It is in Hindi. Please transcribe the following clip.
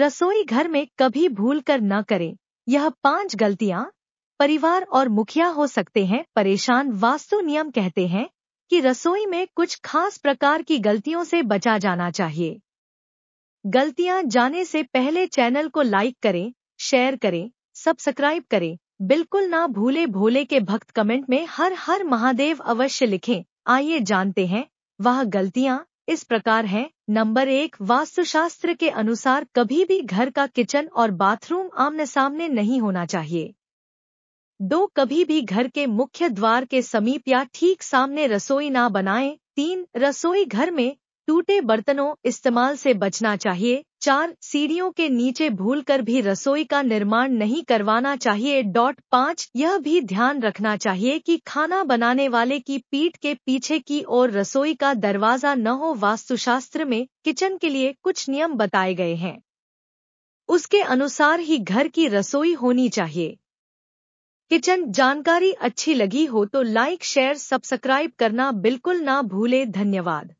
रसोई घर में कभी भूल कर न करें यह पांच गलतियां परिवार और मुखिया हो सकते हैं परेशान वास्तु नियम कहते हैं कि रसोई में कुछ खास प्रकार की गलतियों से बचा जाना चाहिए गलतियां जाने से पहले चैनल को लाइक करें शेयर करें सब्सक्राइब करें बिल्कुल ना भूले भोले के भक्त कमेंट में हर हर महादेव अवश्य लिखें आइए जानते हैं वह गलतियां इस प्रकार हैं नंबर एक वास्तुशास्त्र के अनुसार कभी भी घर का किचन और बाथरूम आमने सामने नहीं होना चाहिए दो कभी भी घर के मुख्य द्वार के समीप या ठीक सामने रसोई ना बनाएं तीन रसोई घर में टूटे बर्तनों इस्तेमाल से बचना चाहिए चार सीढ़ियों के नीचे भूलकर भी रसोई का निर्माण नहीं करवाना चाहिए डॉट पाँच यह भी ध्यान रखना चाहिए कि खाना बनाने वाले की पीठ के पीछे की ओर रसोई का दरवाजा न हो वास्तुशास्त्र में किचन के लिए कुछ नियम बताए गए हैं उसके अनुसार ही घर की रसोई होनी चाहिए किचन जानकारी अच्छी लगी हो तो लाइक शेयर सब्सक्राइब करना बिल्कुल ना भूले धन्यवाद